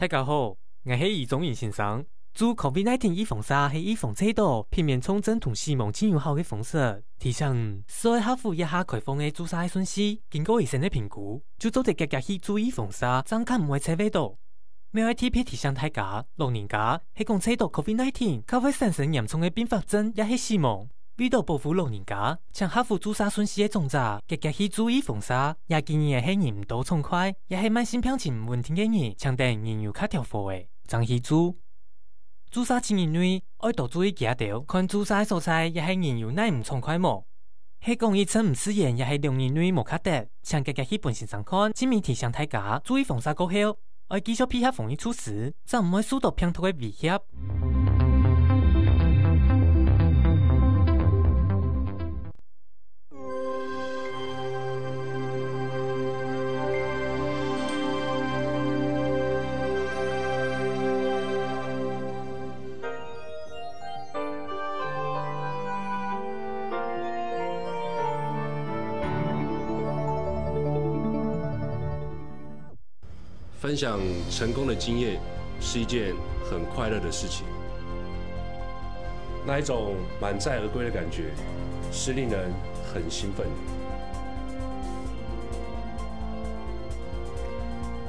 大家好，我是易中英先生，做 COVID-19 预防沙系预防测度，避免重症同死亡，尽量好嘅方式。提醒所有客户一下开放嘅注杀嘅瞬经过医生嘅评估，就做啲家家去做预防沙，增加唔会测病道。另外，T P 提醒大家，老人家喺共测度 COVID-19，较会产生严重嘅并发症，也系死亡。遇到暴虎老人家，像黑裤做沙损事嘅重责，吉吉去注意防沙，也建议系年唔多冲快，也是慢性病情唔换天气热，长定年又较调和嘅。张希珠，做沙青年女爱多注意行道，看朱砂嘅所在，也是年有耐唔冲快么？希讲热天唔试验，也是凉年女无卡得。长吉吉去本身上看，正面提醒大家注意防沙高效，爱继续配下防御措施，就唔会受到病毒的威胁。想享成功的经验是一件很快乐的事情，那一种满载而归的感觉是令人很兴奋。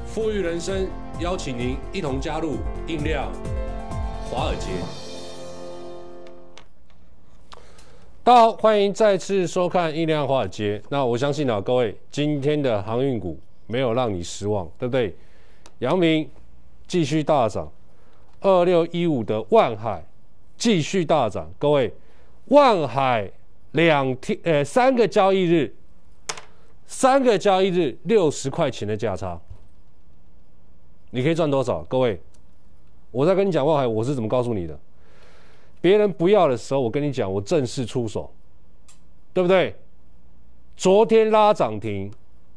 富裕人生邀请您一同加入《印量华尔街》。大家好，欢迎再次收看《印量华尔街》。那我相信啊，各位今天的航运股没有让你失望，对不对？阳明继续大涨，二六一五的万海继续大涨。各位，万海两天呃三个交易日，三个交易日六十块钱的价差，你可以赚多少？各位，我在跟你讲万海，我是怎么告诉你的？别人不要的时候，我跟你讲，我正式出手，对不对？昨天拉涨停，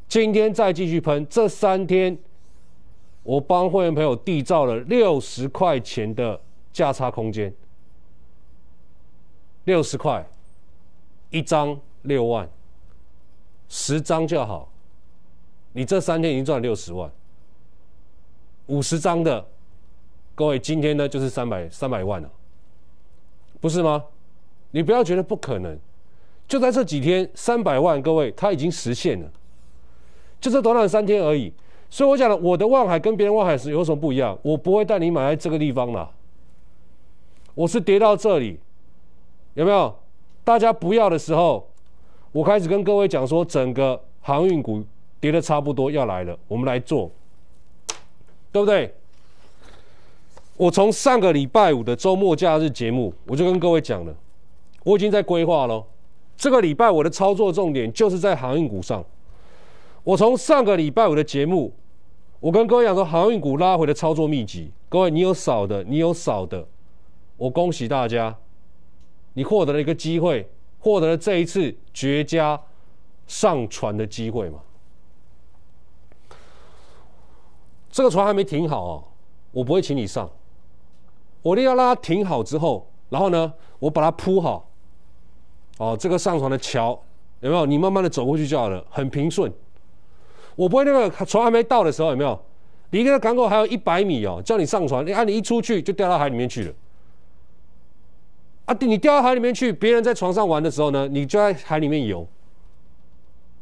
今天再继续喷，这三天。我帮会员朋友缔造了六十块钱的价差空间，六十块一张六万，十张就好，你这三天已经赚六十万，五十张的，各位今天呢就是三百三百万了，不是吗？你不要觉得不可能，就在这几天三百万，各位他已经实现了，就这短短三天而已。所以，我讲了，我的望海跟别人望海是有什么不一样？我不会带你买在这个地方了，我是跌到这里，有没有？大家不要的时候，我开始跟各位讲说，整个航运股跌的差不多，要来了，我们来做，对不对？我从上个礼拜五的周末假日节目，我就跟各位讲了，我已经在规划了。这个礼拜我的操作重点就是在航运股上，我从上个礼拜五的节目。我跟各位讲说，航运股拉回的操作秘籍，各位你有少的，你有少的，我恭喜大家，你获得了一个机会，获得了这一次绝佳上船的机会嘛？这个船还没停好，我不会请你上，我一定要它停好之后，然后呢，我把它铺好，哦，这个上船的桥有没有？你慢慢的走过去就好了，很平顺。我不会那个船还没到的时候有没有？离那个港口还有一百米哦，叫你上船，你看你一出去就掉到海里面去了。啊，你掉到海里面去，别人在床上玩的时候呢，你就在海里面游，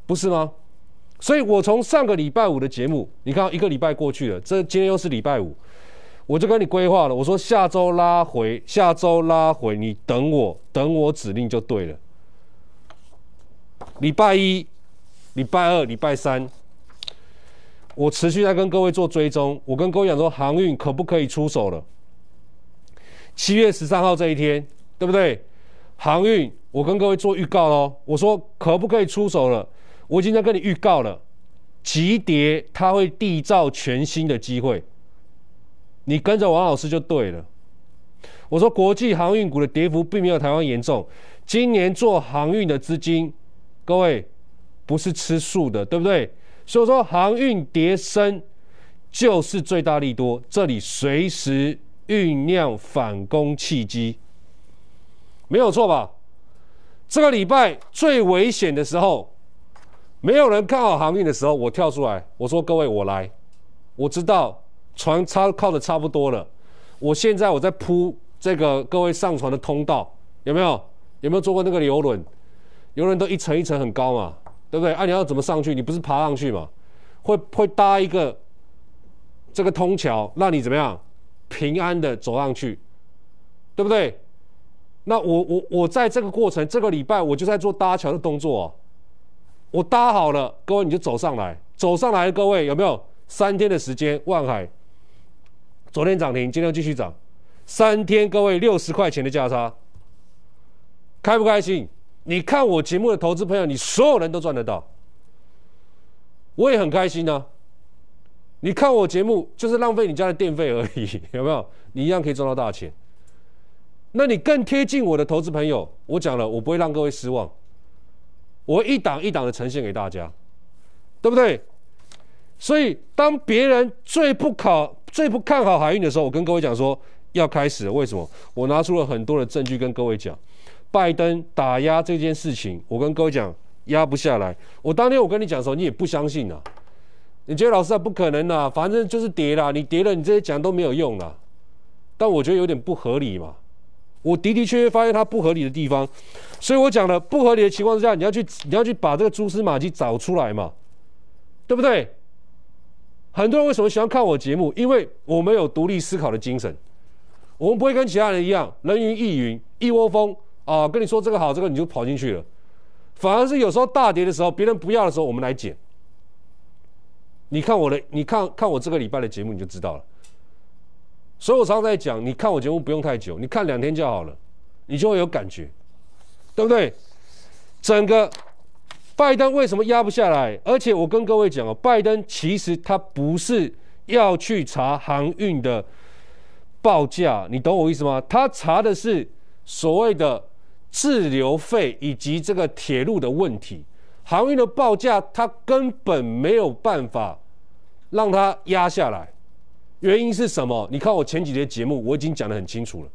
不是吗？所以，我从上个礼拜五的节目，你看一个礼拜过去了，这今天又是礼拜五，我就跟你规划了，我说下周拉回，下周拉回，你等我，等我指令就对了。礼拜一、礼拜二、礼拜三。我持续在跟各位做追踪，我跟各位讲说航运可不可以出手了？七月十三号这一天，对不对？航运，我跟各位做预告喽，我说可不可以出手了？我今天跟你预告了，急跌它会缔造全新的机会，你跟着王老师就对了。我说国际航运股的跌幅并没有台湾严重，今年做航运的资金，各位不是吃素的，对不对？所以说航运跌升就是最大利多，这里随时酝酿反攻契机，没有错吧？这个礼拜最危险的时候，没有人看好航运的时候，我跳出来，我说各位我来，我知道船差靠的差不多了，我现在我在铺这个各位上船的通道，有没有？有没有坐过那个游轮？游轮都一层一层很高嘛。对不对？啊，你要怎么上去？你不是爬上去嘛？会会搭一个这个通桥，让你怎么样平安的走上去，对不对？那我我我在这个过程，这个礼拜我就在做搭桥的动作，我搭好了，各位你就走上来，走上来，各位有没有？三天的时间，万海昨天涨停，今天继续涨，三天各位六十块钱的价差，开不开心？你看我节目的投资朋友，你所有人都赚得到，我也很开心呢。你看我节目就是浪费你家的电费而已，有没有？你一样可以赚到大钱。那你更贴近我的投资朋友，我讲了，我不会让各位失望，我一档一档的呈现给大家，对不对？所以当别人最不考、最不看好海运的时候，我跟各位讲说要开始了。为什么？我拿出了很多的证据跟各位讲。拜登打压这件事情，我跟各位讲，压不下来。我当天我跟你讲的时候，你也不相信啊，你觉得老师啊不可能啊，反正就是跌啦，你跌了，你这些讲都没有用啦。但我觉得有点不合理嘛，我的的确确发现它不合理的地方，所以我讲了不合理的情况之下，你要去你要去把这个蛛丝马迹找出来嘛，对不对？很多人为什么喜欢看我节目？因为我没有独立思考的精神，我们不会跟其他人一样人云亦云，一窝蜂。啊，跟你说这个好，这个你就跑进去了，反而是有时候大跌的时候，别人不要的时候，我们来捡。你看我的，你看看我这个礼拜的节目，你就知道了。所以我常常在讲，你看我节目不用太久，你看两天就好了，你就会有感觉，对不对？整个拜登为什么压不下来？而且我跟各位讲哦，拜登其实他不是要去查航运的报价，你懂我意思吗？他查的是所谓的。滞留费以及这个铁路的问题，航运的报价，它根本没有办法让它压下来。原因是什么？你看我前几节节目，我已经讲的很清楚了。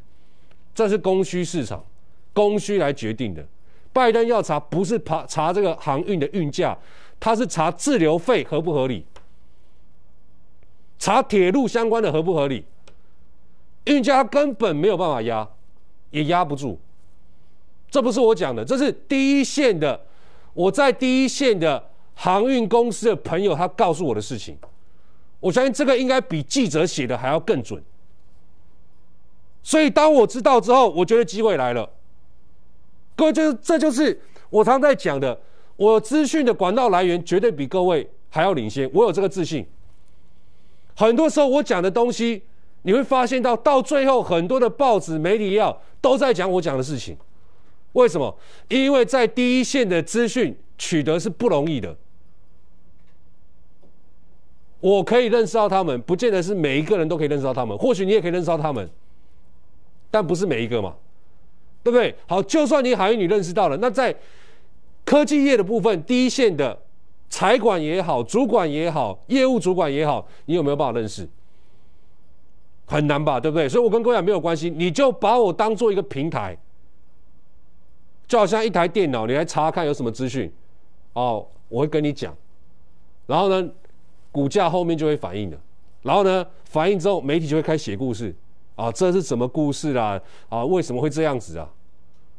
这是供需市场，供需来决定的。拜登要查，不是查查这个航运的运价，他是查滞留费合不合理，查铁路相关的合不合理。运价根本没有办法压，也压不住。这不是我讲的，这是第一线的，我在第一线的航运公司的朋友他告诉我的事情。我相信这个应该比记者写的还要更准。所以当我知道之后，我觉得机会来了。各位，就是这就是我常在讲的，我资讯的管道来源绝对比各位还要领先，我有这个自信。很多时候我讲的东西，你会发现到到最后，很多的报纸、媒体要都在讲我讲的事情。为什么？因为在第一线的资讯取得是不容易的。我可以认识到他们，不见得是每一个人都可以认识到他们。或许你也可以认识到他们，但不是每一个嘛，对不对？好，就算你海员女认识到了，那在科技业的部分，第一线的财管也好、主管也好、业务主管也好，你有没有办法认识？很难吧，对不对？所以我跟各位讲没有关系，你就把我当做一个平台。就好像一台电脑，你来查看有什么资讯，哦，我会跟你讲，然后呢，股价后面就会反应的，然后呢，反应之后媒体就会开始写故事，啊，这是什么故事啦？啊，为什么会这样子啊？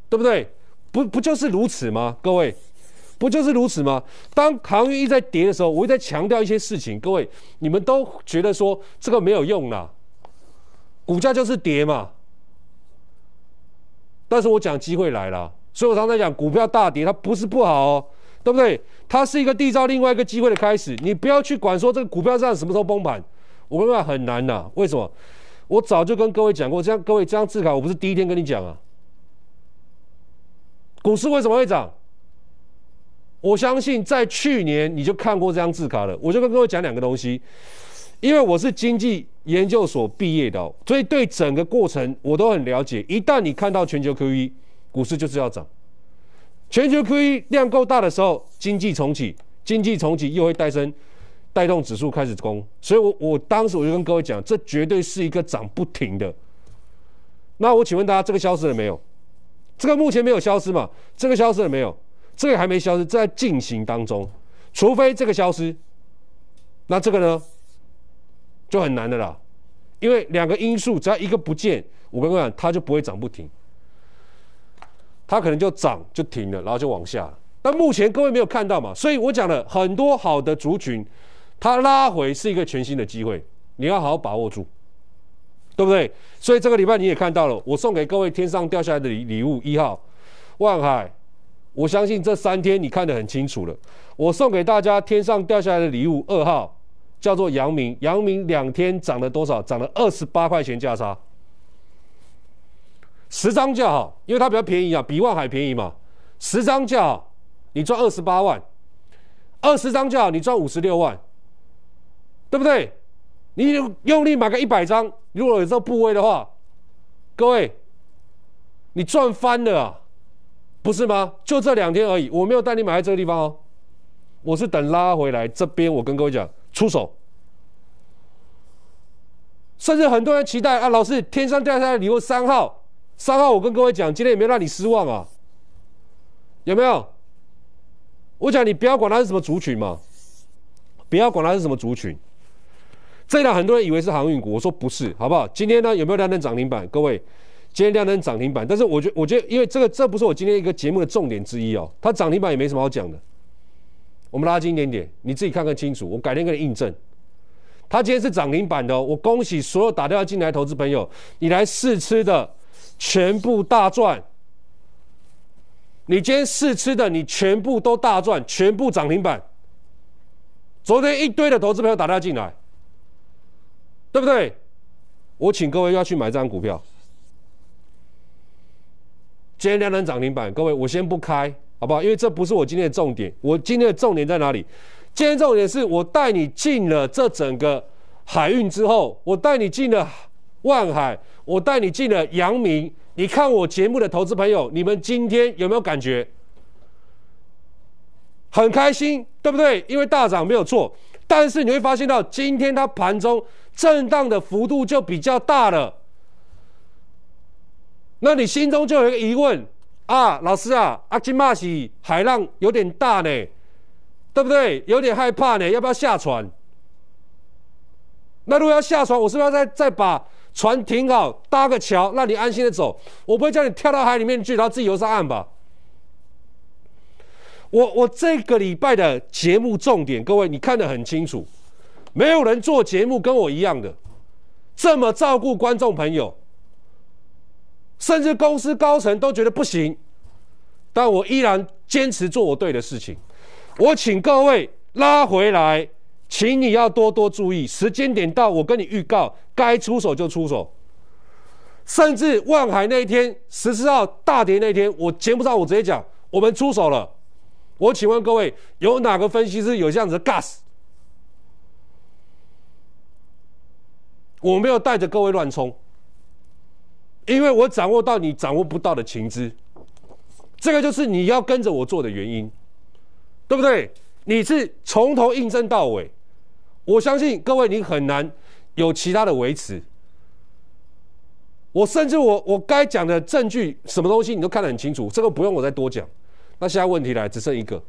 对不对？不不就是如此吗？各位，不就是如此吗？当航运一再跌的时候，我一再强调一些事情，各位，你们都觉得说这个没有用啦，股价就是跌嘛，但是我讲机会来了。所以我常常讲股票大跌，它不是不好哦，对不对？它是一个缔造另外一个机会的开始。你不要去管说这个股票上什么时候崩盘，我跟你说很难呐。为什么？我早就跟各位讲过，这样各位这张自卡，我不是第一天跟你讲啊。股市为什么会涨？我相信在去年你就看过这张字卡了。我就跟各位讲两个东西，因为我是经济研究所毕业的，所以对整个过程我都很了解。一旦你看到全球 QE。股市就是要涨，全球 QE 量够大的时候，经济重启，经济重启又会带生带动指数开始攻。所以，我我当时我就跟各位讲，这绝对是一个涨不停的。那我请问大家，这个消失了没有？这个目前没有消失嘛？这个消失了没有？这个还没消失，在进行当中。除非这个消失，那这个呢，就很难的啦。因为两个因素，只要一个不见，我跟各位讲，它就不会涨不停。它可能就涨就停了，然后就往下。但目前各位没有看到嘛？所以我讲了很多好的族群，它拉回是一个全新的机会，你要好好把握住，对不对？所以这个礼拜你也看到了，我送给各位天上掉下来的礼物一号，万海，我相信这三天你看得很清楚了。我送给大家天上掉下来的礼物二号，叫做阳明，阳明两天涨了多少？涨了二十八块钱价差。十张就好，因为它比较便宜啊，比万海便宜嘛。十张好，你赚二十八万，二十张好，你赚五十六万，对不对？你用力买个一百张，如果有这个部位的话，各位，你赚翻了啊，不是吗？就这两天而已，我没有带你买在这个地方哦，我是等拉回来这边，我跟各位讲出手。甚至很多人期待啊，老师天上掉下来礼物三号。三号，我跟各位讲，今天有没有让你失望啊？有没有？我讲你不要管他是什么族群嘛，不要管他是什么族群。这档很多人以为是航运股，我说不是，好不好？今天呢有没有亮灯涨停板？各位，今天亮灯涨停板，但是我觉得，我觉得因为这个这不是我今天一个节目的重点之一哦。它涨停板也没什么好讲的，我们拉近一点，你自己看看清楚。我改天跟你印证，它今天是涨停板的。我恭喜所有打掉进来投资朋友，你来试吃的。全部大赚！你今天试吃的，你全部都大赚，全部涨停板。昨天一堆的投资朋友打他进来，对不对？我请各位要去买这张股票，今天两单涨停板。各位，我先不开，好不好？因为这不是我今天的重点。我今天的重点在哪里？今天重点是我带你进了这整个海运之后，我带你进了万海。我带你进了阳明，你看我节目的投资朋友，你们今天有没有感觉很开心？对不对？因为大涨没有错，但是你会发现到今天它盘中震荡的幅度就比较大了。那你心中就有一个疑问啊，老师啊，阿金骂西海浪有点大呢，对不对？有点害怕呢，要不要下船？那如果要下船，我是不是要再再把？船停好，搭个桥，让你安心的走。我不会叫你跳到海里面去，然后自己游上岸吧。我我这个礼拜的节目重点，各位你看的很清楚，没有人做节目跟我一样的这么照顾观众朋友，甚至公司高层都觉得不行，但我依然坚持做我对的事情。我请各位拉回来。请你要多多注意，时间点到，我跟你预告，该出手就出手。甚至望海那一天，十四号大跌那天，我节目上我直接讲，我们出手了。我请问各位，有哪个分析师有这样子的 gas？我没有带着各位乱冲，因为我掌握到你掌握不到的情资，这个就是你要跟着我做的原因，对不对？你是从头应征到尾。我相信各位，你很难有其他的维持。我甚至我我该讲的证据，什么东西你都看得很清楚，这个不用我再多讲。那现在问题来，只剩一个，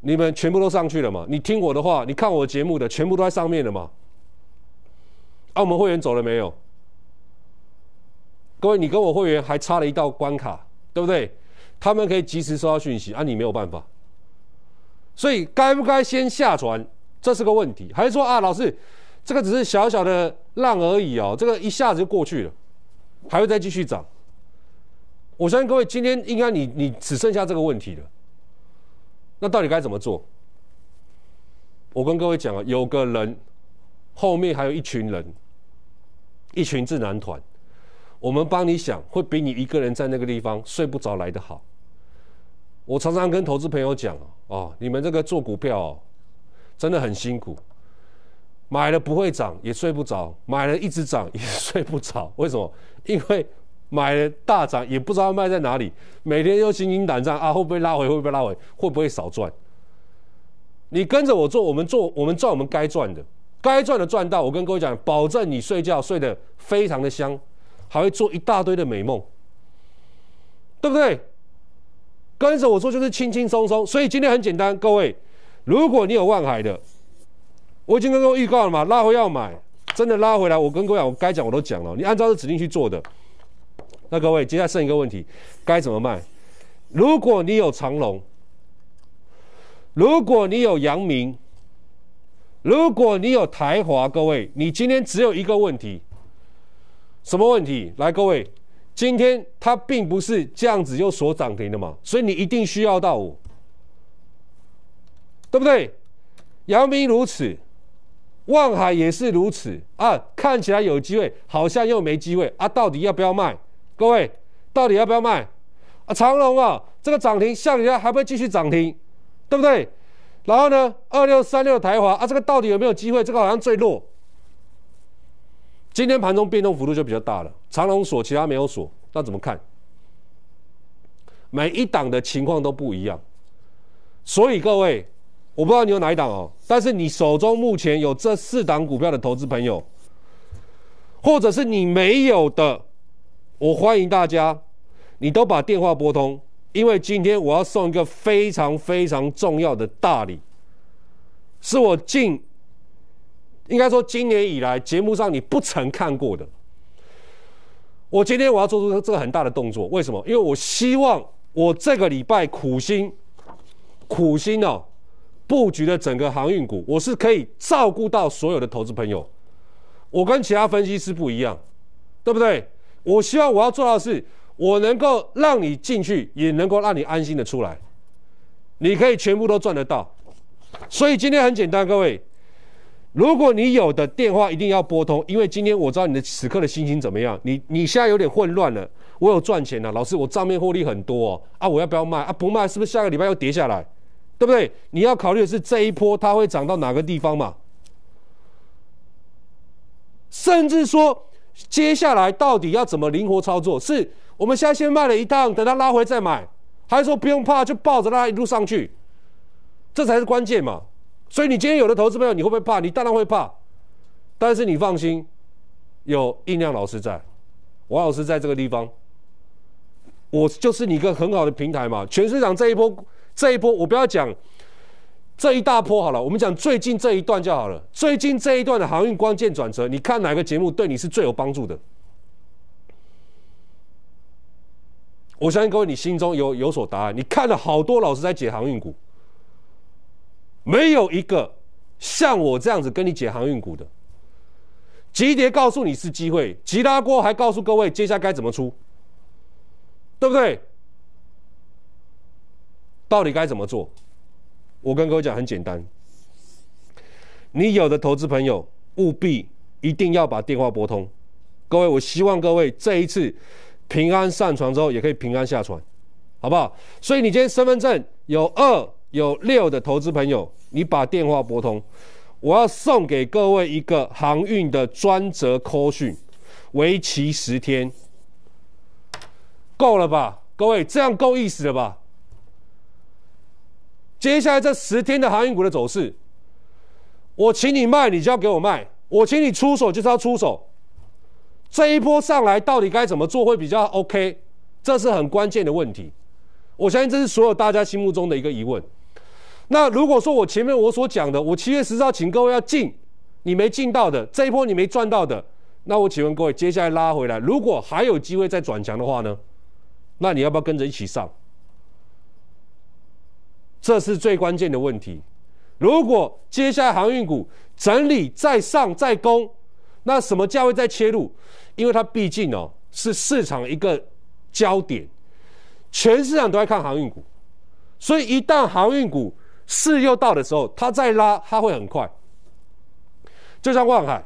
你们全部都上去了嘛？你听我的话，你看我节目的全部都在上面了嘛？啊，我们会员走了没有？各位，你跟我会员还差了一道关卡，对不对？他们可以及时收到讯息，啊，你没有办法。所以该不该先下船？这是个问题，还是说啊，老师，这个只是小小的浪而已哦，这个一下子就过去了，还会再继续涨。我相信各位今天应该你你只剩下这个问题了，那到底该怎么做？我跟各位讲啊，有个人后面还有一群人，一群智囊团，我们帮你想，会比你一个人在那个地方睡不着来得好。我常常跟投资朋友讲哦，你们这个做股票。真的很辛苦，买了不会涨也睡不着，买了一直涨也睡不着。为什么？因为买了大涨也不知道卖在哪里，每天又心惊胆战啊，会不会拉回？会不会拉回？会不会少赚？你跟着我做，我们做，我们赚，我们该赚的，该赚的赚到。我跟各位讲，保证你睡觉睡得非常的香，还会做一大堆的美梦，对不对？跟着我做就是轻轻松松，所以今天很简单，各位。如果你有万海的，我已经跟各位预告了嘛，拉回要买，真的拉回来，我跟各位讲，我该讲我都讲了，你按照这指令去做的。那各位，接下来剩一个问题，该怎么卖？如果你有长龙，如果你有阳明，如果你有台华，各位，你今天只有一个问题，什么问题？来，各位，今天它并不是这样子就锁涨停的嘛，所以你一定需要到我。对不对？姚明如此，望海也是如此啊！看起来有机会，好像又没机会啊！到底要不要卖？各位，到底要不要卖？啊，长隆啊，这个涨停像不像？还会继续涨停，对不对？然后呢，二六三六台华啊，这个到底有没有机会？这个好像最弱。今天盘中变动幅度就比较大了，长隆锁，其他没有锁，那怎么看？每一档的情况都不一样，所以各位。我不知道你有哪一档哦，但是你手中目前有这四档股票的投资朋友，或者是你没有的，我欢迎大家，你都把电话拨通，因为今天我要送一个非常非常重要的大礼，是我近，应该说今年以来节目上你不曾看过的，我今天我要做出这个很大的动作，为什么？因为我希望我这个礼拜苦心，苦心哦。布局的整个航运股，我是可以照顾到所有的投资朋友。我跟其他分析师不一样，对不对？我希望我要做到的是，我能够让你进去，也能够让你安心的出来。你可以全部都赚得到。所以今天很简单，各位，如果你有的电话一定要拨通，因为今天我知道你的此刻的心情怎么样。你你现在有点混乱了。我有赚钱了，老师，我账面获利很多啊！我要不要卖啊？不卖，是不是下个礼拜又跌下来？对不对？你要考虑的是这一波它会涨到哪个地方嘛？甚至说接下来到底要怎么灵活操作？是我们现在先卖了一趟，等它拉回再买，还是说不用怕就抱着它一路上去？这才是关键嘛。所以你今天有的投资朋友你会不会怕？你当然会怕，但是你放心，有应亮老师在，王老师在这个地方，我就是你一个很好的平台嘛。全市场这一波。这一波我不要讲，这一大波好了，我们讲最近这一段就好了。最近这一段的航运关键转折，你看哪个节目对你是最有帮助的？我相信各位你心中有有所答案。你看了好多老师在解航运股，没有一个像我这样子跟你解航运股的。吉跌告诉你是机会，吉拉锅还告诉各位接下来该怎么出，对不对？到底该怎么做？我跟各位讲，很简单。你有的投资朋友务必一定要把电话拨通。各位，我希望各位这一次平安上船之后，也可以平安下船，好不好？所以，你今天身份证有二有六的投资朋友，你把电话拨通。我要送给各位一个航运的专责 c a l l 训，为期十天，够了吧？各位，这样够意思了吧？接下来这十天的航运股的走势，我请你卖，你就要给我卖；我请你出手，就是要出手。这一波上来到底该怎么做会比较 OK？这是很关键的问题。我相信这是所有大家心目中的一个疑问。那如果说我前面我所讲的，我七月十号请各位要进，你没进到的，这一波你没赚到的，那我请问各位，接下来拉回来，如果还有机会再转强的话呢？那你要不要跟着一起上？这是最关键的问题。如果接下来航运股整理再上再攻，那什么价位再切入？因为它毕竟哦是市场一个焦点，全市场都在看航运股，所以一旦航运股势又到的时候，它再拉它会很快。就像望海，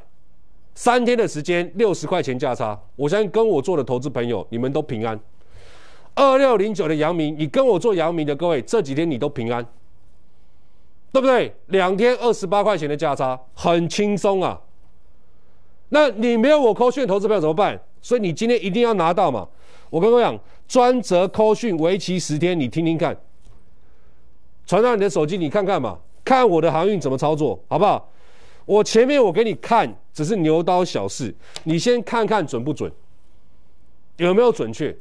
三天的时间六十块钱价差，我相信跟我做的投资朋友，你们都平安。二六零九的阳明，你跟我做阳明的各位，这几天你都平安，对不对？两天二十八块钱的价差，很轻松啊。那你没有我扣讯投资票怎么办？所以你今天一定要拿到嘛。我刚刚讲，专责扣讯为期十天，你听听看，传到你的手机，你看看嘛，看我的航运怎么操作，好不好？我前面我给你看，只是牛刀小试，你先看看准不准，有没有准确？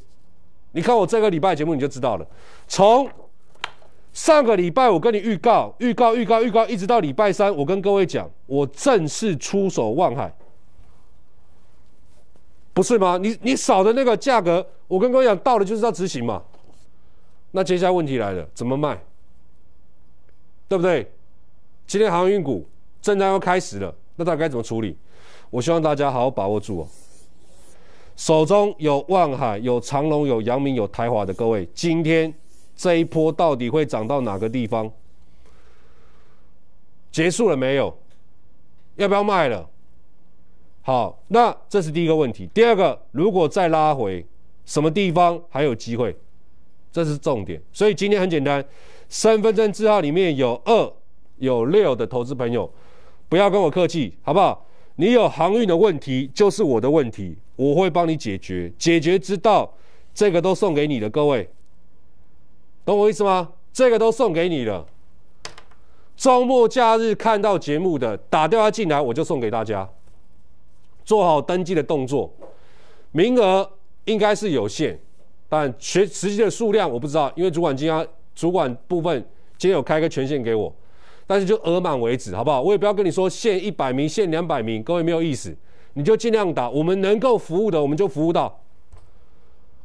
你看我这个礼拜节目你就知道了，从上个礼拜我跟你预告、预告、预告、预告，一直到礼拜三，我跟各位讲，我正式出手望海，不是吗？你你少的那个价格，我跟各位讲，到了就是要执行嘛。那接下来问题来了，怎么卖？对不对？今天航运股正在要开始了，那大概怎么处理？我希望大家好好把握住哦。手中有望海、有长隆、有阳明、有台华的各位，今天这一波到底会涨到哪个地方？结束了没有？要不要卖了？好，那这是第一个问题。第二个，如果再拉回什么地方还有机会？这是重点。所以今天很简单，身份证字号里面有二、有六的投资朋友，不要跟我客气，好不好？你有航运的问题，就是我的问题，我会帮你解决。解决之道，这个都送给你的，各位，懂我意思吗？这个都送给你了。周末假日看到节目的，打掉他进来，我就送给大家。做好登记的动作，名额应该是有限，但学实际的数量我不知道，因为主管经天主管部分今天有开个权限给我。但是就额满为止，好不好？我也不要跟你说限一百名、限两百名，各位没有意思，你就尽量打。我们能够服务的，我们就服务到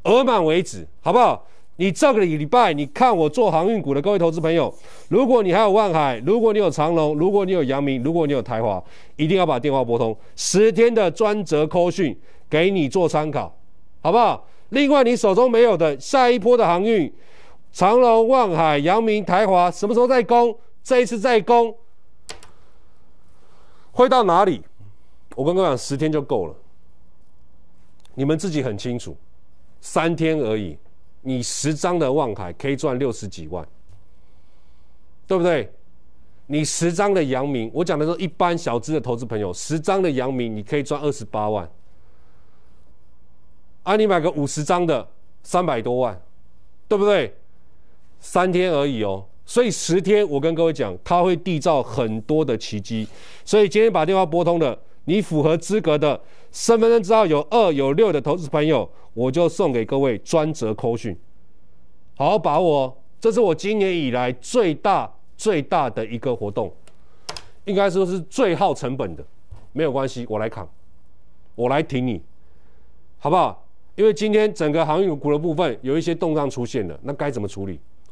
额满为止，好不好？你这个礼拜，你看我做航运股的各位投资朋友，如果你还有万海，如果你有长隆，如果你有阳明，如果你有台华，一定要把电话拨通，十天的专责 co 训给你做参考，好不好？另外，你手中没有的下一波的航运、长隆、万海、阳明、台华，什么时候在攻？这一次再攻，会到哪里？我刚刚讲十天就够了，你们自己很清楚，三天而已。你十张的旺海可以赚六十几万，对不对？你十张的阳明，我讲的是一般小资的投资朋友，十张的阳明你可以赚二十八万。啊，你买个五十张的三百多万，对不对？三天而已哦。所以十天，我跟各位讲，他会缔造很多的奇迹。所以今天把电话拨通的，你符合资格的身份证字号有二有六的投资朋友，我就送给各位专责扣讯，好好把握哦。这是我今年以来最大最大的一个活动，应该说是最耗成本的。没有关系，我来扛，我来挺你，好不好？因为今天整个航运股的部分有一些动荡出现了，那该怎么处理？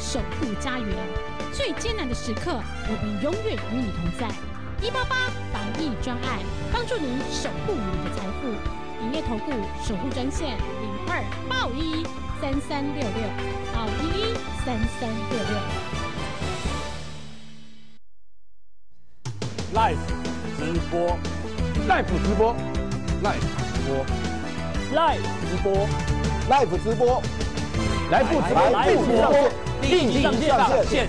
守护家园，最艰难的时刻，我们永远与你同在。一八八防疫专案，帮助您守护你的财富。营业投顾守护专线零二八一三三六六，好，一一三三六六。Life 直播，Life 直播，Life 直播，Life 直播，Life 直播 l i e 直播，Life 直播。立向上线！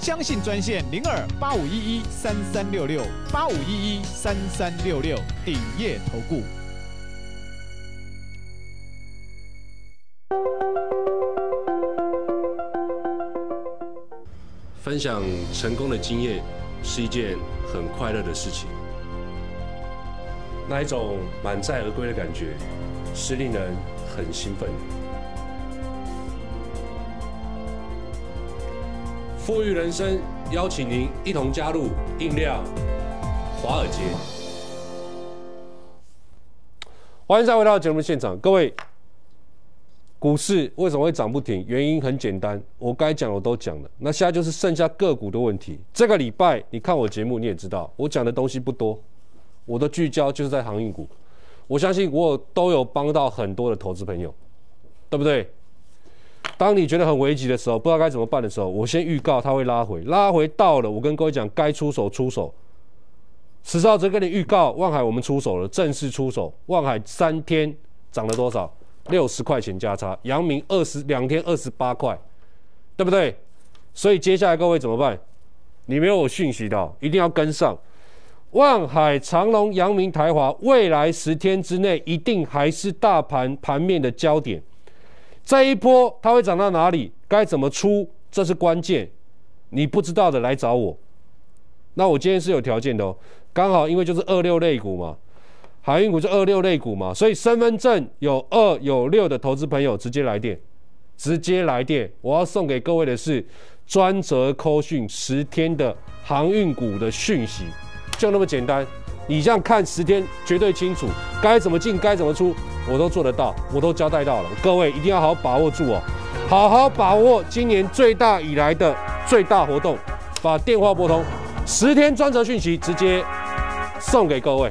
相信专线零二八五一一三三六六八五一一三三六六鼎业投顾。分享成功的经验是一件很快乐的事情，那一种满载而归的感觉是令人很兴奋。富裕人生邀请您一同加入硬量华尔街。欢迎再回到节目现场，各位，股市为什么会涨不停？原因很简单，我该讲我都讲了。那现在就是剩下个股的问题。这个礼拜你看我节目，你也知道我讲的东西不多，我的聚焦就是在航运股。我相信我都有帮到很多的投资朋友，对不对？当你觉得很危急的时候，不知道该怎么办的时候，我先预告它会拉回，拉回到了，我跟各位讲该出手出手。迟少哲跟你预告，望海我们出手了，正式出手。望海三天涨了多少？六十块钱加差。阳明二十两天二十八块，对不对？所以接下来各位怎么办？你没有我讯息的，一定要跟上。望海、长隆、阳明、台华，未来十天之内一定还是大盘盘面的焦点。这一波它会涨到哪里？该怎么出？这是关键。你不知道的来找我。那我今天是有条件的哦，刚好因为就是二六类股嘛，航运股就二六类股嘛，所以身份证有二有六的投资朋友直接来电，直接来电。我要送给各位的是专责扣讯十天的航运股的讯息。就那么简单，你这样看十天绝对清楚，该怎么进该怎么出，我都做得到，我都交代到了，各位一定要好好把握住哦，好好把握今年最大以来的最大活动，把电话拨通，十天专责讯息直接送给各位。